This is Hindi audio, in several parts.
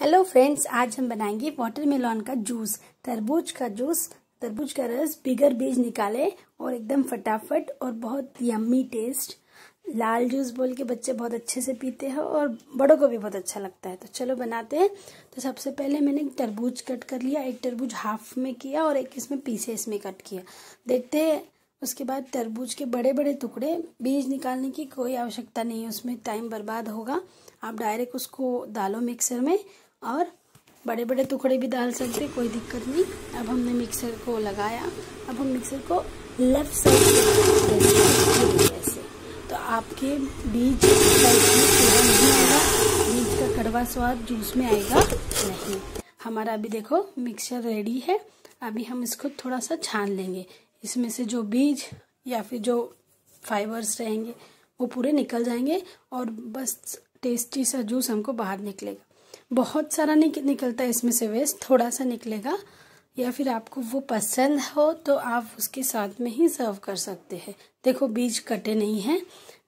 हेलो फ्रेंड्स आज हम बनाएंगे वाटरमेलॉन का जूस तरबूज का जूस तरबूज का रस बिगर बीज निकाले और एकदम फटाफट और बहुत यम्मी टेस्ट लाल जूस बोल के बच्चे बहुत अच्छे से पीते हैं और बड़ों को भी बहुत अच्छा लगता है तो चलो बनाते हैं तो सबसे पहले मैंने एक तरबूज कट कर लिया एक तरबूज हाफ में किया और एक इसमें पीसेस में कट किया देखते हैं उसके बाद तरबूज के बड़े बड़े टुकड़े बीज निकालने की कोई आवश्यकता नहीं है उसमें टाइम बर्बाद होगा आप डायरेक्ट उसको डालो मिक्सर में और बड़े बड़े टुकड़े भी डाल सकते कोई दिक्कत नहीं अब हमने मिक्सर को लगाया अब हम मिक्सर को लेफ्ट साइड ऐसे तो आपके बीज नहीं आएगा बीज का कड़वा स्वाद जूस में आएगा नहीं हमारा अभी देखो मिक्सर रेडी है अभी हम इसको थोड़ा सा छान लेंगे इसमें से जो बीज या फिर जो फाइबर्स रहेंगे वो पूरे निकल जाएंगे और बस टेस्टी सा जूस हमको बाहर निकलेगा बहुत सारा नहीं निकलता है इसमें से वेस्ट थोड़ा सा निकलेगा या फिर आपको वो पसंद हो तो आप उसके साथ में ही सर्व कर सकते हैं देखो बीज कटे नहीं हैं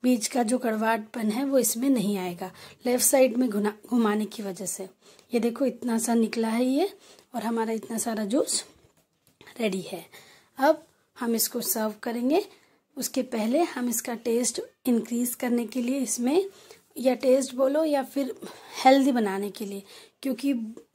बीज का जो कड़वाटपन है वो इसमें नहीं आएगा लेफ्ट साइड में घुना घुमाने की वजह से ये देखो इतना सा निकला है ये और हमारा इतना सारा जूस रेडी है अब हम इसको सर्व करेंगे उसके पहले हम इसका टेस्ट इंक्रीज करने के लिए इसमें या टेस्ट बोलो या फिर हेल्दी बनाने के लिए क्योंकि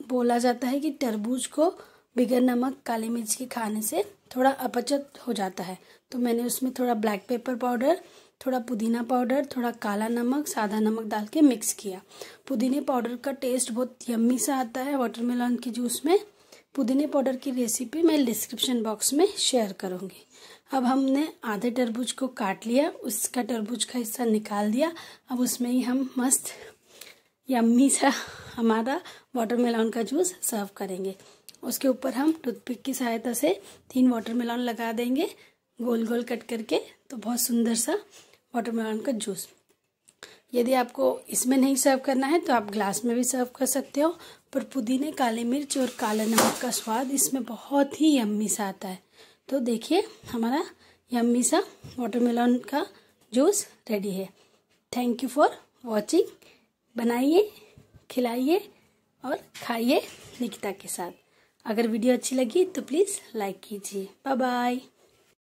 बोला जाता है कि तरबूज को बिगर नमक काली मिर्च के खाने से थोड़ा अपचत हो जाता है तो मैंने उसमें थोड़ा ब्लैक पेपर पाउडर थोड़ा पुदीना पाउडर थोड़ा काला नमक सादा नमक डाल के मिक्स किया पुदीने पाउडर का टेस्ट बहुत यम्मी सा आता है वाटरमेलन के जूस में पुदीने पाउडर की रेसिपी मैं डिस्क्रिप्शन बॉक्स में शेयर करूँगी अब हमने आधे तरबूज को काट लिया उसका तरबूज का हिस्सा निकाल दिया अब उसमें ही हम मस्त यम्मी सा हमारा वाटरमेलन का जूस सर्व करेंगे उसके ऊपर हम टूथपिक की सहायता से तीन वाटरमेलन लगा देंगे गोल गोल कट करके तो बहुत सुंदर सा वाटरमेलन का जूस यदि आपको इसमें नहीं सर्व करना है तो आप ग्लास में भी सर्व कर सकते हो पर पुदीने काली मिर्च और काला नमक का स्वाद इसमें बहुत ही यम्मी सा आता है तो देखिए हमारा यम्मी सा वाटरमेलन का जूस रेडी है थैंक यू फॉर वॉचिंग बनाइए खिलाइए और खाइए निकिता के साथ अगर वीडियो अच्छी लगी तो प्लीज़ लाइक कीजिए बाय बाय